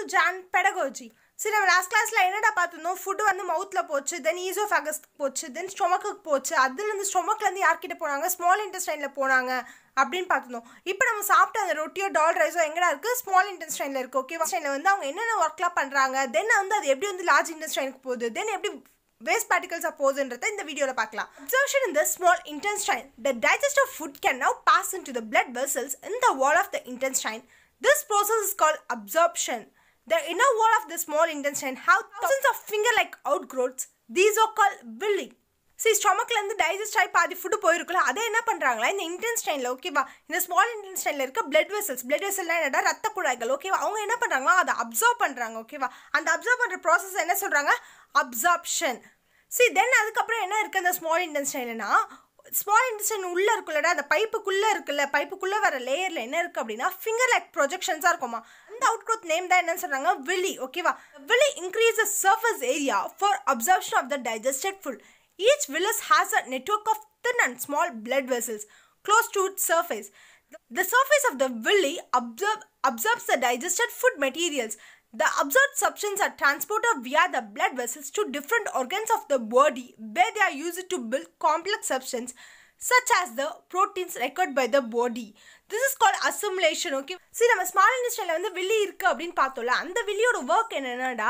To John பெடகோஜி சரி நம்ம last கிளாஸில் என்னடா பார்த்துருந்தோம் ஃபுட்டு வந்து மவுத்தில் போச்சு தென் ஈசோஃபேகஸ் போச்சு தென் ஸ்டொமக்குக்கு போச்சு அதுலேருந்து ஸ்டொமக்லேருந்து யார்கிட்ட போனாங்க ஸ்மால் இன்டெஸ்டைனில் போனாங்க அப்படின்னு பார்த்துருந்தோம் இப்போ நம்ம சாப்பிட்ட அந்த ரொட்டியோ டால் ரைஸோ எங்கடா இருக்குது ஸ்மால் இன்டெஸ்டைனில் இருக்குது ஓகே இன்டெஸ்டைனில் வந்து அவங்க என்னென்ன ஒர்க்லாம் பண்ணுறாங்க தென் வந்து அது எப்படி வந்து லார்ஜ் இன்டெஸ்டைனுக்கு போகுது தென் எப்படி வேஸ்ட் பார்ட்டிகல்ஸாக போகுதுன்றத இந்த வீடியோவில் பார்க்கலாம் observation in the small intestine the digest of food can now pass into the blood vessels in the wall of the intestine this process is call absorption the inner wall of the small intestine have thousands of finger-like outgrowths. These are called villi. சரி ஸ்டொமக்லேருந்து digest ஆகி பாதி food போயிருக்குல்ல அதை என்ன பண்ணுறாங்களா இந்த இன்டென்ஸ்டைனில் ஓகேவா இந்த small இன்டென்ஸ்டைனில் இருக்க பிளட் வெசல்ஸ் பிளட் வெசல்னா என்னடா ரத்த குழாய்கள் ஓகேவா அவங்க என்ன பண்ணுறாங்களோ அதை அப்சர்வ் பண்ணுறாங்க ஓகேவா அந்த அப்சர்வ் பண்ணுற ப்ராசஸ் என்ன சொல்கிறாங்க அப்சர்ப்ஷன் சி தென் அதுக்கப்புறம் என்ன இருக்குது அந்த ஸ்மால் இன்டென்ஸ்டைனா ஸ்மால் இன்டெஸ்டைன் உள்ளே இருக்குல்லடா அந்த பைப்புக்குள்ளே இருக்குல்ல பைப்புக்குள்ளே வர லேயரில் என்ன இருக்குது அப்படின்னா ஃபிங்கர் லைக் ப்ரொஜெக்ஷன்ஸாக இருக்குமா The அந்த அவுட்க்ரோத் நேம் தான் என்னன்னு சொன்னாங்க வெளி ஓகேவா வெளி increase the surface area for absorption of the digested food. Each villus has a network of thin and small blood vessels close to its surface. The surface of the villi absorb, absorbs the digested food materials. The absorbed substances are transported via the blood vessels to different organs of the body where they are used to build complex substances such as the proteins recorded by the body this is call assimilation okay சரி நம்ம small இண்டஸ்ட்ரியில் வந்து வில்லி இருக்குது அப்படின்னு பார்த்தோம்ல அந்த வில்லியோட work என்னென்னடா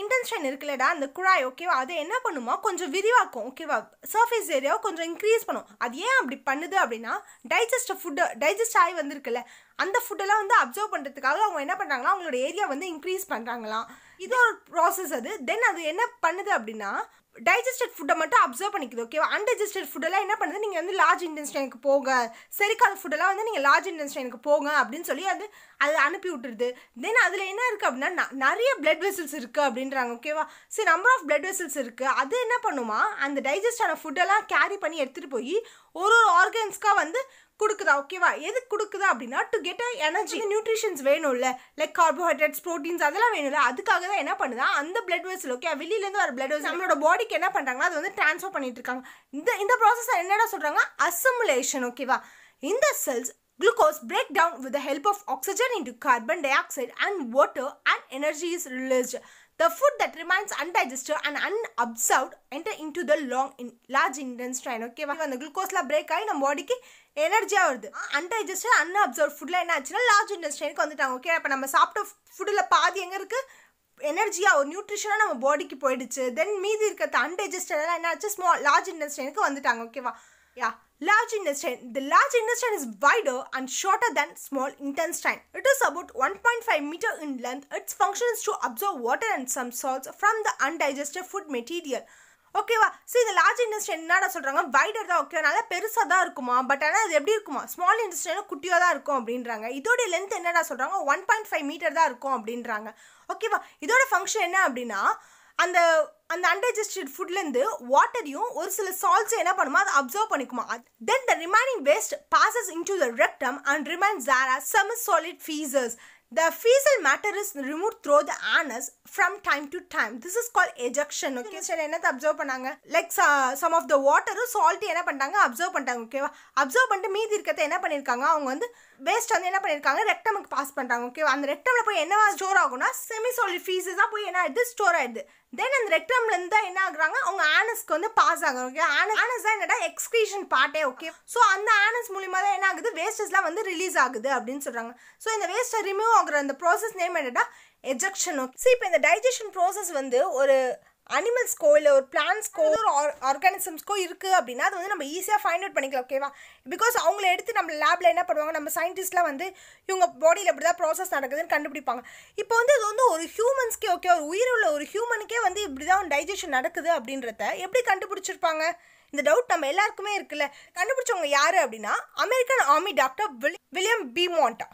intention இருக்குல்லடா அந்த குழாய் ஓகேவா அதை என்ன பண்ணுமா கொஞ்சம் விரிவாக்கும் ஓகேவா சர்ஃபேஸ் ஏரியாவை கொஞ்சம் இன்க்ரீஸ் பண்ணும் அது ஏன் அப்படி பண்ணுது அப்படின்னா டைஜஸ்ட் ஃபுட்டு டைஜஸ்ட் ஆகி வந்திருக்குல்ல அந்த ஃபுட்டெல்லாம் வந்து அப்சர்வ் பண்ணுறதுக்காக அவங்க என்ன பண்ணுறாங்களா அவங்களோட ஏரியா வந்து இன்க்ரீஸ் பண்ணுறாங்களாம் இது ஒரு ப்ராசஸ் அது தென் அது என்ன பண்ணுது அப்படின்னா டைஜஸ்டட் ஃபுட்டை மட்டும் அப்சர்வ் பண்ணிக்குது ஓகேவா அன்டைஜஸ்டட் ஃபுட்டெல்லாம் என்ன பண்ணுது நீங்கள் வந்து லார்ஜ் இன்டென்ஸ்டைனுக்கு போங்க செரிக்காத ஃபுட்டெல்லாம் வந்து நீங்கள் லார்ஜ் இன்டென்ஸ்டைனுக்கு போங்க அப்படின்னு சொல்லி அது அது அனுப்பி விட்டுருது தென் அதில் என்ன இருக்குது அப்படின்னா நிறைய பிளட் வெசல்ஸ் இருக்குது அப்படின்றாங்க ஓகேவா சரி நம்பர் ஆஃப் பிளட் வெசல்ஸ் இருக்குது அது என்ன பண்ணுமா அந்த டைஜஸ்டான ஃபுட்டெல்லாம் கேரி பண்ணி எடுத்துகிட்டு போய் ஒரு ஒரு ஆர்கன்ஸ்க்காக வந்து கொடுக்குதா ஓகேவா எது கொடுக்குதா அப்படின்னா to get a energy nutritions வேணும்ல லைக் கார்போஹைட்ரேட்ஸ் ப்ரோட்டீன்ஸ் அதெல்லாம் வேணும்ல அதுக்காக தான் என்ன பண்ணுதா அந்த பிளட் வெசல் ஓகே வெளியிலேருந்து வர பிளட் வெசல் நம்மளோட பாடிக்கு என்ன பண்ணுறாங்கன்னா அது வந்து ட்ரான்ஸ்ஃபர் பண்ணிட்டு இருக்காங்க இந்த இந்த ப்ராசஸ் என்னடா சொல்கிறாங்க அசமுலேஷன் ஓகேவா இந்த cells Glucose down with the help of oxygen oxygen carbon dioxide and water and energy is release The food that remains undigested and unobserved enter into the long in large intestine ஓகேவா அந்த குளுக்கோஸ்லாம் break ஆகி நம்ம பாடிக்கு எனர்ஜியாக வருது அன்டைஜஸ்ட் அன்அப்சர்வ் ஃபுட்டில் என்ன ஆச்சுன்னா லார்ஜ் இண்டஸ்ட்ரியனுக்கு வந்துட்டாங்க ஓகே அப்போ நம்ம சாப்பிட்ட ஃபுட்டில் பாதி எங்கே இருக்குது எனர்ஜியாக ஒரு நியூட்ரிஷனாக நம்ம பாடிக்கு போயிடுச்சு தென் மீதி இருக்கிற அன்டைஜஸ்டெல்லாம் என்ன ஆச்சு ஸ்மால் லார்ஜ் இண்டஸ்ட்ரியனுக்கு வந்துட்டாங்க ஓகேவா yeah Large intestine. The large intestine is wider and shorter than small intestine. It is about 1.5 meter in length. Its function is to absorb water and some salts from the undigested food material. ஓகேவா so இந்த large industry என்னடா சொல்கிறாங்க wider தான் okay நல்லா பெருசாக தான் இருக்குமா but ஆனால் அது எப்படி இருக்குமா ஸ்மால் இண்டஸ்ட்ரினா குட்டியாக தான் இருக்கும் அப்படின்றாங்க இதோடைய லென்த் என்னடா சொல்கிறாங்க ஒன் பாயிண்ட் ஃபைவ் மீட்டர் தான் இருக்கும் அப்படின்றாங்க ஓகேவா இதோட ஃபங்க்ஷன் என்ன அப்படின்னா அந்த அந்த அன்டைஜஸ்டட் ஃபுட்லேருந்து வாட்டரையும் ஒரு சில சால்ட்ஸும் என்ன பண்ணுமா அதை அப்சர்வ் பண்ணிக்குமா then the remaining waste passes into the rectum and remains there are semi solid feces fecal matter is remove through the anus from time to time this is call egestion okay சரி என்னத்தை observe பண்ணாங்க like some of the வாட்டரும் salt என்ன பண்ணிட்டாங்க observe பண்ணிட்டாங்க ஓகேவா observe பண்ணிட்டு மீதி இருக்கிறத என்ன பண்ணியிருக்காங்க அவங்க வந்து வேஸ்ட் வந்து என்ன பண்ணியிருக்காங்க ரெக்டமுக்கு பாஸ் பண்ணுறாங்க ஓகேவா அந்த ரெக்டமில் போய் என்னவா ஸ்டோர் ஆகும்னா செமி சாலிட் தான் போய் என்ன ஆகிடுது ஸ்டோர் ஆகிடுது தென் அந்த ரெக்டம்லேருந்து தான் என்ன ஆகுறாங்க அவங்க ஆனஸ்க்கு வந்து பாஸ் ஆகும் ஓகே ஆனஸ் தான் என்னடா எக்ஸ்கிரீஷன் பார்ட்டே ஓகே ஸோ அந்த ஆனஸ் மூலியமாக தான் என்ன ஆகுது வேஸ்டஸ்லாம் வந்து ரிலீஸ் ஆகுது அப்படின்னு சொல்கிறாங்க ஸோ இந்த வேஸ்ட்டை ரிமூவ் ஆகுற அந்த ப்ராசஸ் நேம் என்னடா எஜெக்ஷன் ஓகே ஸோ இப்போ இந்த டைஜஷன் ப்ராசஸ் வந்து ஒரு அனிமல்ஸ்க்கோ இல்லை ஒரு பிளான்ஸ்க்கோ ஒரு ஆர்கானிசம்ஸ்க்கோ இருக்குது அப்படின்னா அது வந்து நம்ம ஈஸியாக ஃபைண்ட் அவுட் பண்ணிக்கலாம் ஓகேவா பிகாஸ் அவங்கள எடுத்து நம்ம லேபில் என்ன பண்ணுவாங்க நம்ம சயின்டிஸ்ட்லாம் வந்து இவங்க பாடியில் இப்படி தான் ப்ராசஸ் நடக்குதுன்னு கண்டுபிடிப்பாங்க இப்போ வந்து இது வந்து ஒரு ஹியூமன்ஸ்க்கே ஓகே ஒரு உயிர் உள்ள ஒரு ஹியூமனுக்கே வந்து இப்படி தான் டைஜஷன் நடக்குது அப்படின்றத எப்படி கண்டுபிடிச்சிருப்பாங்க இந்த டவுட் நம்ம எல்லாருக்குமே இருக்குல்ல கண்டுபிடிச்சவங்க யார் அப்படின்னா American army doctor William Beaumont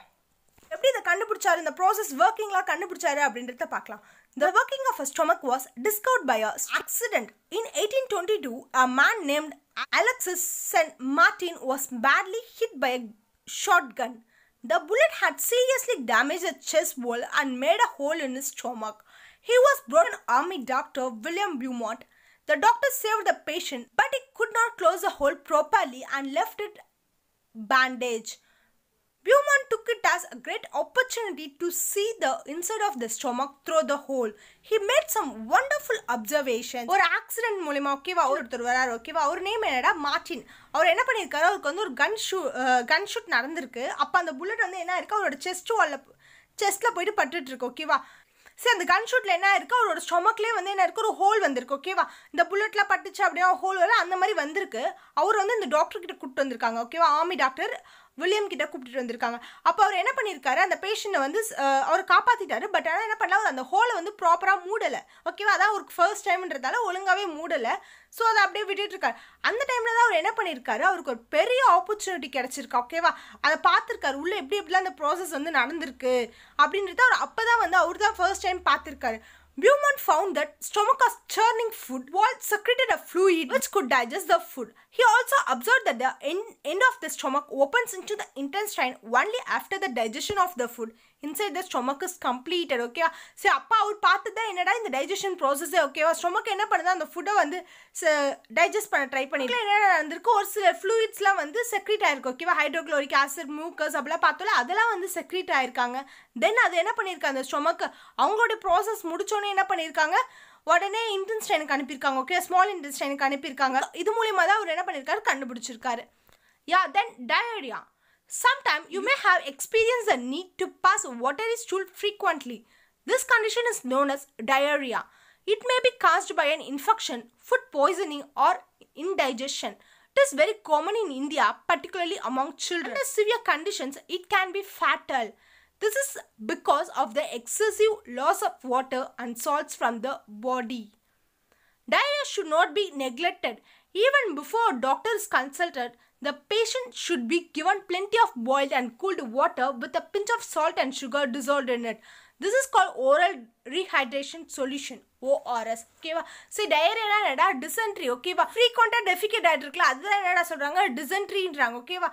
எப்படி இதை கண்டுபிடிச்சாரு இந்த ப்ராசஸ் ஒர்க்கிங்லாம் கண்டுபிடிச்சாரு அப்படின்றத பார்க்கலாம் The working of a stomach was discovered by a accident. In 1822, a man named Alexis St. Martin was badly hit by a shotgun. The bullet had seriously damaged his chest wall and made a hole in his stomach. He was brought to Army Doctor William Beaumont. The doctor saved the patient, but he could not close the hole properly and left it bandaged. Buman took it as a great opportunity to see the inside of the stomach through the hole. He made some wonderful observations. ஒரு accident மூலிமா ஓகேவா ஒருத்தர் வராரு ஓகேவா அவர் name என்னடா Martin அவர் என்ன பண்ணியிருக்காரு அவருக்கு வந்து ஒரு கன் ஷூ கன் ஷூட் நடந்திருக்கு அப்போ அந்த புல்லட் வந்து என்ன இருக்கு அவரோட செஸ்ட் வாலில் செஸ்ட்டில் போயிட்டு பட்டுட்டு ஓகேவா சரி அந்த கன் ஷூட்டில் என்ன இருக்குது அவரோட ஸ்டொமக்லேயே வந்து என்ன இருக்குது ஒரு ஹோல் வந்திருக்கு ஓகேவா இந்த புல்லட்லாம் பட்டுச்சு அப்படின்னா ஹோல் வரல அந்த மாதிரி வந்திருக்கு அவர் வந்து இந்த டாக்டர் டாக்டர்கிட்ட கூப்பிட்டு வந்திருக்காங்க ஓகேவா ஆர்மி டாக்டர் வில்லியம் கிட்ட கூப்பிட்டு வந்திருக்காங்க அப்போ அவர் என்ன பண்ணியிருக்காரு அந்த பேஷண்ட்டை வந்து அவர் காப்பாத்திட்டாரு பட் ஆனால் என்ன பண்ணல அந்த ஹோலை வந்து ப்ராப்பராக மூடலை ஓகேவா அதான் அவருக்கு ஃபர்ஸ்ட் டைம்ன்றதால ஒழுங்காகவே மூடலை ஸோ அதை அப்படியே விட்டுட்டு இருக்காரு அந்த டைமில் தான் அவர் என்ன பண்ணியிருக்காரு அவருக்கு ஒரு பெரிய ஆப்பர்ச்சுனிட்டி கிடச்சிருக்கு ஓகேவா அதை பார்த்துருக்காரு உள்ளே எப்படி எப்படிலாம் அந்த ப்ராசஸ் வந்து நடந்திருக்கு அப்படின்றத அவர் அப்போ தான் வந்து அவர் தான் ஃபர்ஸ்ட் டைம் பார்த்துருக்காரு Beaumont found that stomachs churning food while secreted a fluid which could digest the food. He also observed that the end, end of the stomach opens into the intestine only after the digestion of the food. Inside the stomach is completed okay சரி அப்பா அவர் பார்த்து தான் என்னடா இந்த digestion ப்ராசஸ்ஸே ஓகேவா stomach என்ன பண்ணுது அந்த ஃபுட்டை வந்து டைஜஸ்ட் பண்ண ட்ரை பண்ணிக்கலாம் என்ன நடந்திருக்கு ஒரு சில ஃப்ளூயிட்ஸ்லாம் வந்து செக்ரீட் ஆயிருக்கு ஓகேவா ஹைட்ரோக்ளோரிக் ஆசிட் மூக்கஸ் அப்படிலாம் பார்த்தோம்ல அதெல்லாம் வந்து செக்ரீட் ஆயிருக்காங்க தென் அது என்ன பண்ணியிருக்காங்க அந்த ஸ்டொமக் அவங்களோட ப்ராசஸ் முடிச்சோன்னே என்ன பண்ணியிருக்காங்க உடனே இன்டென்ஸ்டைனுக்கு அனுப்பியிருக்காங்க ஓகே ஸ்மால் இன்டென்ஸ்டைனுக்கு அனுப்பியிருக்காங்க இது மூலியமாக தான் அவர் என்ன பண்ணியிருக்காரு கண்டுபிடிச்சிருக்காரு yeah then diarrhoea Sometimes you may have experienced the need to pass water is stool frequently. This condition is known as diarrhea. It may be caused by an infection, food poisoning or indigestion. It is very common in India, particularly among children. Under severe conditions, it can be fatal. This is because of the excessive loss of water and salts from the body. Diarrhea should not be neglected. Even before a doctor is consulted, The patient should be given plenty of boiled and cooled water with a pinch of salt and sugar dissolved in it. This is called oral rehydration solution ORS ஓகேவா சரி டயரியானா என்னடா dysentery ஓகேவா ஃப்ரீக்வெண்ட்டாக டெஃபிகேட் ஆகிட்டு இருக்குல்ல அதுதான் என்னடா சொல்கிறாங்க டிசென்ட்ரின்றாங்க ஓகேவா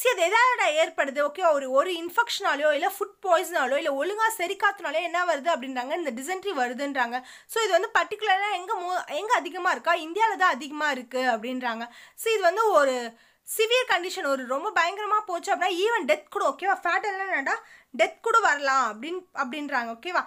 சரி அது எதாவது ஏற்படுது ஓகே ஒரு ஒரு இன்ஃபெக்ஷனாலையோ இல்லை ஃபுட் பாய்சனாலோ இல்லை ஒழுங்காக செரிக்காத்தினாலோ என்ன வருது அப்படின்றாங்க இந்த டிசென்ட்ரி வருதுன்றாங்க ஸோ இது வந்து பர்டிகுலராக எங்கே மோ எங்கே அதிகமாக இருக்கா இந்தியாவில் தான் அதிகமாக இருக்குது அப்படின்றாங்க ஸோ இது வந்து ஒரு சிவியர் கண்டிஷன் ஒரு ரொம்ப பயங்கரமாக போச்சு அப்படின்னா ஈவன் டெத் கூட ஓகேவா ஃபேட் என்னடா டெத் கூட வரலாம் அப்படின்னு அப்படின்றாங்க ஓகேவா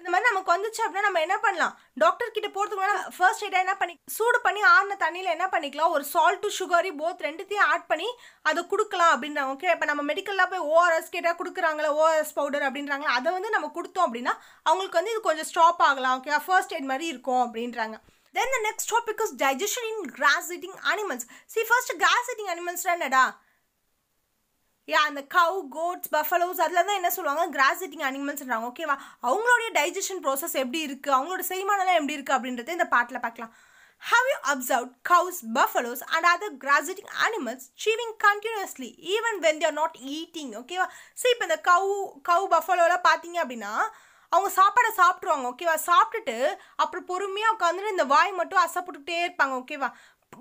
இந்த மாதிரி நமக்கு வந்துச்சு அப்படின்னா நம்ம என்ன பண்ணலாம் டாக்டர் கிட்ட போகிறதுக்கு முன்னாடி ஃபர்ஸ்ட் எய்டாக என்ன பண்ணி சூடு பண்ணி ஆறின தண்ணியில் என்ன பண்ணிக்கலாம் ஒரு சால்ட்டு சுகரி போத் ரெண்டுத்தையும் ஆட் பண்ணி அதை கொடுக்கலாம் அப்படின்றாங்க ஓகே இப்போ நம்ம மெடிக்கலில் போய் ஓஆர்எஸ் கேட்டால் கொடுக்குறாங்களே ஓஆர்எஸ் பவுடர் அப்படின்றாங்களே அதை வந்து நம்ம கொடுத்தோம் அப்படின்னா அவங்களுக்கு வந்து இது கொஞ்சம் ஸ்டாப் ஆகலாம் ஓகே ஃபர்ஸ்ட் எய்ட் மாதிரி இருக்கும் அப்படின்றாங்க then the next topic is digestion in grass eating animals see first grass eating அனிமல்ஸ்னா என்னடா யா அந்த கவு கோட்ஸ் பஃபலோஸ் அதில் தான் என்ன சொல்லுவாங்க கிராஸ் ஈட்டிங் அனிமல்ஸ்ன்றாங்க ஓகேவா அவங்களுடைய டைஜஷன் ப்ராசஸ் எப்படி இருக்குது அவங்களோட செய்மானம்லாம் எப்படி இருக்குது அப்படின்றத இந்த பாட்டில் பார்க்கலாம் Have you observed cows buffaloes and other grass animals chewing chewing even when they're not eating ஓகேவா சரி இப்போ இந்த கவு கவு பஃபலோலாம் பார்த்தீங்க அப்படின்னா அவங்க சாப்பாடை சாப்பிட்ருவாங்க ஓகேவா சாப்பிட்டுட்டு அப்புறம் பொறுமையாக உட்காந்துட்டு இந்த வாய் மட்டும் அசைப்பட்டுக்கிட்டே இருப்பாங்க ஓகேவா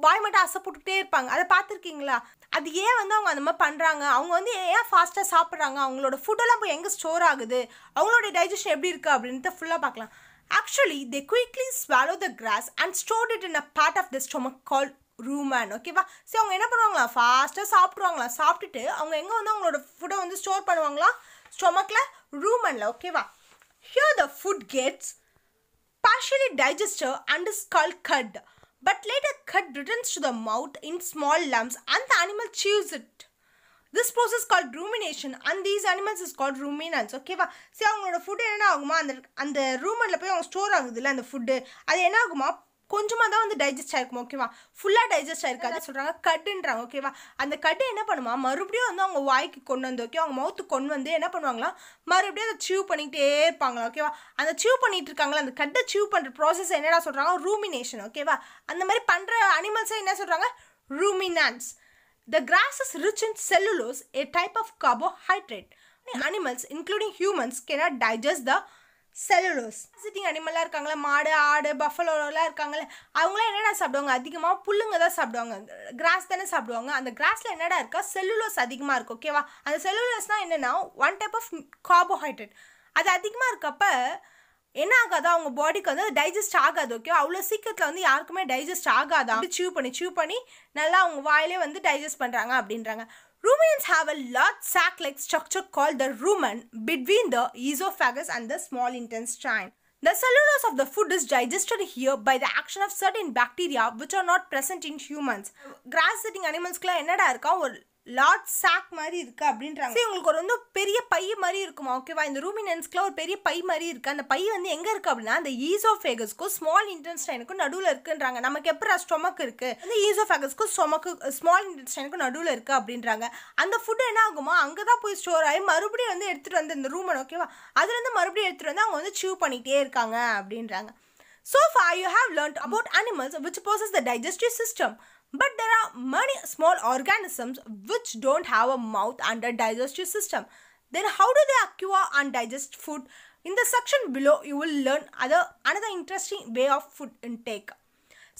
வாய் மட்டும் அசைப்பட்டுக்கிட்டே இருப்பாங்க அதை பார்த்துருக்கீங்களா அது ஏன் வந்து அவங்க அந்த மாதிரி பண்ணுறாங்க அவங்க வந்து ஏன் ஃபாஸ்ட்டாக சாப்பிட்றாங்க அவங்களோட ஃபுட்டெல்லாம் போய் எங்கே ஸ்டோர் ஆகுது அவங்களோட டைஜஷன் எப்படி இருக்குது அப்படின்ட்டு ஃபுல்லாக பார்க்கலாம் actually they quickly swallow the grass and stored it in a part of the stomach call rumen okay சரி அவங்க என்ன பண்ணுவாங்களா ஃபாஸ்ட்டாக சாப்பிட்ருவாங்களா சாப்பிட்டுட்டு அவங்க எங்கே வந்து அவங்களோட ஃபுட்டை வந்து ஸ்டோர் பண்ணுவாங்களா ஸ்டொமக்கில் ரூமனில் ஓகேவா Here the food gets partially digested and is called cud. But later cud returns to the mouth in small lumps and the animal chews it. This process is called rumination and these animals is called ruminants. Okay, va? See, அவங்களோட food என்ன ஆகுமா அந்த அந்த ரூமன்ல போய் அவங்க store ஆகுது இல்ல அந்த ஃபுட் அது என்ன ஆகுமா கொஞ்சமாக தான் வந்து டைஜஸ்ட் ஆயிருக்கும் ஓகேவா ஃபுல்லாக டைஜஸ்ட் ஆயிருக்காது சொல்கிறாங்க கட்டுன்றாங்க ஓகேவா அந்த கட்டு என்ன பண்ணுமா மறுபடியும் வந்து அவங்க வாய்க்கு கொண்டு வந்து ஓகே அவங்க மவுத்து கொண்டு வந்து என்ன பண்ணுவாங்களா மறுபடியும் அதை சீவ் பண்ணிக்கிட்டே இருப்பாங்களா ஓகேவா அந்த சீவ் பண்ணிட்டு இருக்காங்களா அந்த கட்டை சீவ் பண்ணுற ப்ராசஸ் என்னடா சொல்கிறாங்க ரூமினேஷன் ஓகேவா அந்த மாதிரி பண்ணுற அனிமல்ஸை என்ன சொல்கிறாங்க ruminants the grass rich in cellulose a type of carbohydrate animals including humans cannot digest the cellulose சிட்டிங் அனிமலாக இருக்காங்களே மாடு ஆடு பஃபலோலாம் இருக்காங்களே அவங்களாம் என்னடா சாப்பிடுவாங்க அதிகமாக புல்லுங்க தான் சாப்பிடுவாங்க கிராஸ் தானே சாப்பிடுவாங்க அந்த கிராஸில் என்னடா இருக்கா செல்லுலோஸ் அதிகமாக இருக்கும் ஓகேவா அந்த செல்லுலோஸ்னால் என்னென்னா ஒன் டைப் ஆஃப் கார்போஹைட்ரேட் அது அதிகமாக இருக்கப்ப என்ன ஆகாதோ அவங்க பாடிக்கு வந்து டைஜஸ்ட் ஆகாது ஓகே அவ்வளோ சீக்கிரத்தில் வந்து யாருக்குமே டைஜஸ்ட் ஆகாதா வந்து சியூ பண்ணி சீவ் பண்ணி நல்லா அவங்க வாயிலே வந்து டைஜஸ்ட் பண்ணுறாங்க அப்படின்றாங்க Ruminants have a large sac-like structure called the rumen between the esophagus and the small intestine. The cellulose of the food is digested here by the action of certain bacteria which are not present in humans. Grass eating animals large sac மாதிரி இருக்குது அப்படின்றாங்க உங்களுக்கு ஒரு வந்து பெரிய by மாதிரி இருக்குமா ஓகேவா இந்த ரூமினன்ஸ்க்குலாம் ஒரு பெரிய பை மாதிரி இருக்குது அந்த பை வந்து எங்கே இருக்குது அப்படின்னா அந்த ஈசோஃபேகஸ்க்கும் ஸ்மால் இன்டென்ஸ்டைனுக்கும் நடுவில் இருக்குன்றாங்க நமக்கு எப்போ ஸ்டொமக் இருக்குது அந்த ஈசோஃபேகஸ்க்கும் ஸ்டொமக்கு ஸ்மால் இன்டென்ஸ்டைனுக்கும் நடுவில் இருக்குது அப்படின்றாங்க அந்த ஃபுட் என்ன ஆகுமா அங்கே தான் போய் ஸ்டோர் ஆகி மறுபடியும் வந்து எடுத்துகிட்டு வந்து இந்த ரூமன் ஓகேவா அதுலேருந்து மறுபடியும் எடுத்துகிட்டு வந்து அவங்க வந்து சீவ் பண்ணிகிட்டே இருக்காங்க அப்படின்றாங்க so far you have learned about animals which possess the digestive system But there are many small organisms which don't have a mouth and a digestive system. Then how do they acquire and digest food? In the section below, you will learn other another interesting way of food intake.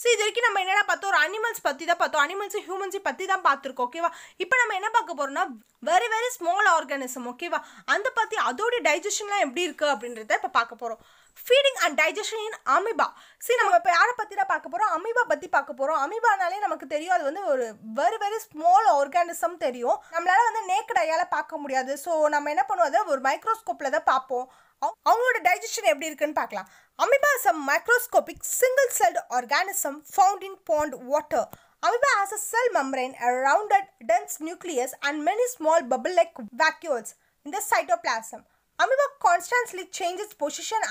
So இது வரைக்கும் நம்ம என்னடா பார்த்தோம் ஒரு animals பற்றி தான் பார்த்தோம் animals ஹியூமன்ஸை பற்றி தான் பார்த்துருக்கோம் ஓகேவா இப்போ நம்ம என்ன பார்க்க போகிறோம்னா வெரி வெரி ஸ்மால் ஆர்கானிசம் ஓகேவா அந்த பற்றி அதோடைய டைஜஷன்லாம் எப்படி இருக்குது அப்படின்றத இப்போ பார்க்க போகிறோம் feeding and digestion in amoeba சரி நம்ம இப்போ யாரை பற்றி தான் பார்க்க போகிறோம் அமீபா பற்றி பார்க்க போகிறோம் அமீபானாலே நமக்கு தெரியும் அது வந்து ஒரு வெரி வெரி ஸ்மால் ஆர்கானிசம் தெரியும் நம்மளால் வந்து நேக்கட் ஐயால் பார்க்க முடியாது ஸோ நம்ம என்ன பண்ணுவோம் அதை ஒரு மைக்ரோஸ்கோப்பில் தான் பார்ப்போம் அவங்களோட டைஜஷன் எப்படி இருக்குன்னு பார்க்கலாம் amoeba is a microscopic single celled organism found in pond water Amoeba has a cell membrane, a rounded, dense and many small bubble like like இந்த in the cytoplasm. Amoeba constantly changes position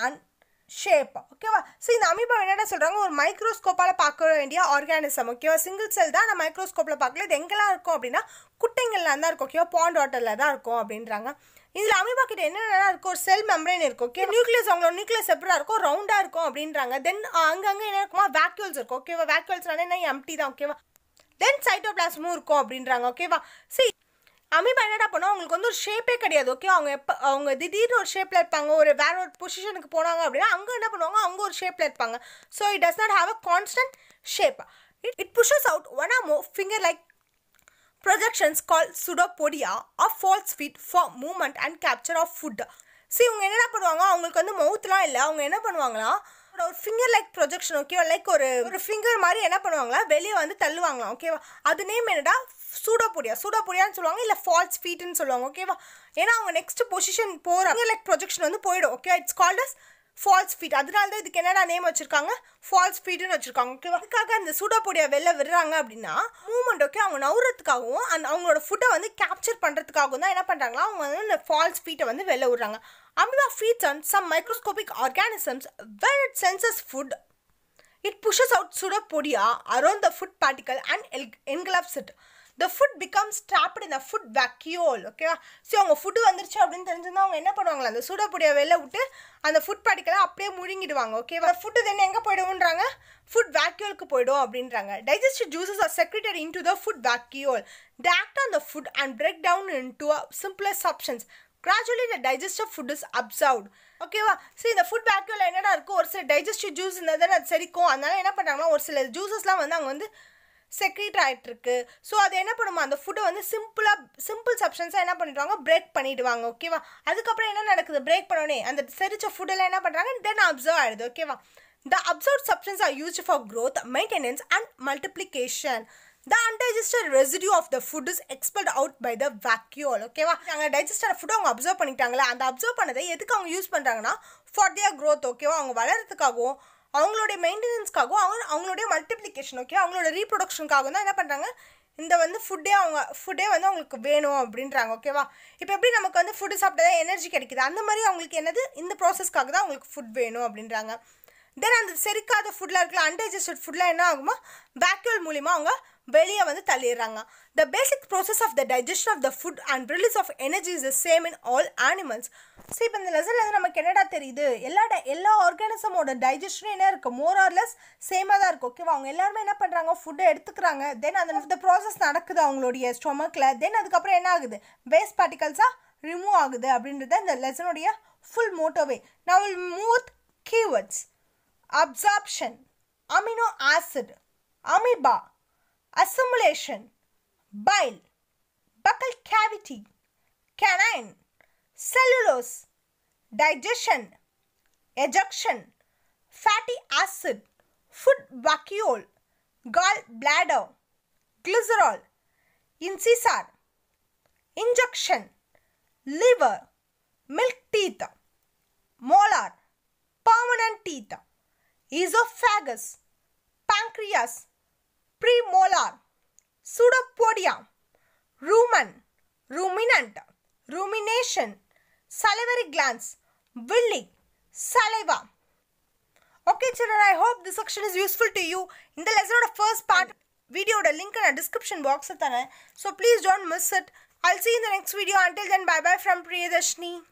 ஷேப்பா ஓகேவா so இந்த amoeba என்னடா சொல்கிறாங்க ஒரு மைக்ரோஸ்கோப்பால் பார்க்க வேண்டிய organism ஓகேவா சிங்கிள் செல் தான் நான் மைக்ரோஸ்கோப்பில் பார்க்கல இது எங்கெல்லாம் இருக்கும் அப்படின்னா குட்டைங்களில் தான் இருக்கும் ஓகேவா பாண்ட் வாட்டரில் தான் இருக்கும் அப்படின்றாங்க இதில் அமீபா கிட்ட என்னென்னா இருக்கும் ஒரு செல் மெம்ரைன் இருக்கும் ஓகே நியூக்ளியஸ் அவங்களோட நியூக்ளியஸ் எப்படி இருக்கும் ரவுண்டாக இருக்கும் அப்படின்றாங்க தென் அங்கங்கே என்ன இருக்குமா வேக்யூல்ஸ் இருக்கும் ஓகேவா வேக்யூல்ஸ்னாலே என்ன எம்டி தான் ஓகேவா தென் சைட்டோபிளாசமும் இருக்கும் அப்படின்றாங்க ஓகேவா சரி அமீபா என்னடா பண்ணோம் அவங்களுக்கு வந்து ஒரு ஷேப்பே கிடையாது ஓகே அவங்க எப்போ அவங்க திடீர்னு ஒரு ஷேப்பில் இருப்பாங்க ஒரு வேற ஒரு பொசிஷனுக்கு போனாங்க அப்படின்னா அங்கே என்ன பண்ணுவாங்க அவங்க ஒரு ஷேப்பில் இருப்பாங்க so it does not have a constant shape it it pushes out one or more finger like projections call pseudopodia of false feet for movement and capture of food so இவங்க என்னடா பண்ணுவாங்க அவங்களுக்கு வந்து மவுத்லாம் இல்லை அவங்க என்ன பண்ணுவாங்களா ஒரு ஃபிங்கர் லைக் ப்ரொஜெக்ஷன் ஓகேவா லைக் ஒரு ஒரு ஃபிங்கர் மாதிரி என்ன பண்ணுவாங்களா வெளியே வந்து தள்ளுவாங்களாம் ஓகேவா அது நேம் என்னடா சூடோபுரியா சூடோபுரியான்னு சொல்லுவாங்க இல்லை ஃபால்ஸ் ஃபீட்னு சொல்லுவாங்க ஓகேவா ஏன்னா அவங்க நெக்ஸ்ட் பொசிஷன் போகிறாங்க லைக் ப்ரொஜெக்ஷன் வந்து போயிடும் okay it's called as false feet அதனால தான் இதுக்கு என்னடா நேம் வச்சுருக்காங்க ஃபால்ஸ் ஃபீட்னு வச்சுருக்காங்க ஓகே அதுக்காக அந்த சூடாப்பொடியை வெளில விடுறாங்க அப்படின்னா மூமெண்ட் ஓகே அவங்க நவுறதுக்காகவும் அந்த அவங்களோட ஃபுட்டை வந்து கேப்சர் பண்ணுறதுக்காகவும் தான் என்ன பண்ணுறாங்களா அவங்க வந்து இந்த ஃபால்ஸ் ஃபீட்டை வந்து வெளில விடுறாங்க amoeba feeds and some microscopic organisms where it senses food it pushes out pseudopodia around the food particle and எல் engulfs it the food becomes trapped இந்த ஃபுட் வெக்யூல் ஓகேவா ஸோ அவங்க ஃபுட்டு வந்துருச்சு அப்படின்னு தெரிஞ்சிருந்தா அவங்க என்ன பண்ணுவாங்களா அந்த சூடப்புடைய வெளில விட்டு அந்த ஃபுட் படிக்கலாம் அப்படியே முழுங்கிடுவாங்க ஓகேவா ஃபுட்டு தென் எங்கே போயிடுவோன்றாங்க ஃபுட் வேக்யூலுக்கு போயிடும் அப்படின்றாங்க digestive juices are secreted into the food vacuole டேரக்டா act food and break down into simpler options gradually the digestive food is absorbed ஓகேவா சரி இந்த ஃபுட் பேக்யூரில் என்னடா இருக்கும் ஒரு சில டைஜஸ்டிவ் ஜூஸ் இருந்தால் தானே அது சரிக்கும் அதனால என்ன பண்ணுறாங்கன்னா ஒரு சில ஜூஸஸ்லாம் வந்து அவங்க வந்து செக்ரீட் ஆகிட்டுருக்கு ஸோ அது என்ன பண்ணுமா அந்த ஃபுட்டை வந்து சிம்பிளாக சிம்பிள் சப்ஷன்ஸாக என்ன பண்ணிடுவாங்க பிரேக் பண்ணிவிடுவாங்க ஓகேவா அதுக்கப்புறம் என்ன நடக்குது பிரேக் பண்ணோடனே அந்த செரிச்ச ஃபுட்டெல்லாம் என்ன பண்ணுறாங்க தென் அப்சர்வ் ஆகிடுது ஓகேவா the absorbed substances are used for growth maintenance and multiplication the undigested residue of the food is expelled out by the vacuole ஓகேவா நாங்கள் டைஜஸ்டர் ஃபுட் அவங்க அப்சர்வ் பண்ணிட்டாங்களே அந்த அப்சர்வ் பண்ணதை எதுக்கு அவங்க யூஸ் பண்ணுறாங்கன்னா ஃபார் தியர் க்ரோத் ஓகேவா அவங்க வளர்கிறதுக்காகவும் அவங்களுடைய மெயின்டெனன்ஸ்க்காகவும் அவங்க அவங்களுடைய மல்டிப்ளிகேஷன் ஓகே அவங்களோட ரீப்ரொடக்ஷனுக்காக தான் என்ன பண்ணுறாங்க இந்த வந்து ஃபுட்டே அவங்க ஃபுட்டே வந்து அவங்களுக்கு வேணும் அப்படின்றாங்க ஓகேவா இப்போ எப்படி நமக்கு வந்து ஃபுட்டு சாப்பிட்டா தான் எனர்ஜி கிடைக்குது அந்த மாதிரி அவங்களுக்கு என்னது இந்த ப்ராசஸ்க்காக தான் அவங்களுக்கு ஃபுட் வேணும் அப்படின்றாங்க தென் அந்த செரிக்காத ஃபுட்லாம் இருக்கிற அன்டைஜஸ்டட் ஃபுட்லாம் என்ன ஆகுமா பேக்யூல் மூலிமா அவங்க வெளியே வந்து தள்ளிடுறாங்க the basic process of the digestion of the food and release of energy is the same in all animals so இப்போ இந்த லெசன்லேருந்து நமக்கு என்னடா தெரியுது எல்லா எல்லா ஆர்கானிசமோட டைஜஷனும் என்ன இருக்குது மோர் ஆர்லெஸ் சேமாக தான் இருக்கும் ஓகேவா அவங்க எல்லாருமே என்ன பண்ணுறாங்க ஃபுட்டை எடுத்துக்கிறாங்க தென் அந்த இந்த ப்ராசஸ் நடக்குது அவங்களுடைய ஸ்டொமக்கில் தென் அதுக்கப்புறம் என்ன ஆகுது வேஸ்ட் பார்ட்டிகல்ஸாக ரிமூவ் ஆகுது அப்படின்றத இந்த லெசனுடைய ஃபுல் மோட்டோவே நான் வில் மூத் keywords absorption amino acid amoeba assimilation, bile, buccal cavity, canine, cellulose, digestion, ejection, fatty acid, food vacuole, gallbladder, glycerol, incisor, injection, liver, milk teeth, molar, permanent teeth, esophagus, pancreas, premolar, pseudopodia, rumen, ruminant, rumination, salivary glands, villi, saliva. Okay children, I hope this section is useful to you. In the lesson of first part, video link in the description box. So please don't miss it. I'll see you in the next video. Until then, bye bye from Priyadashni.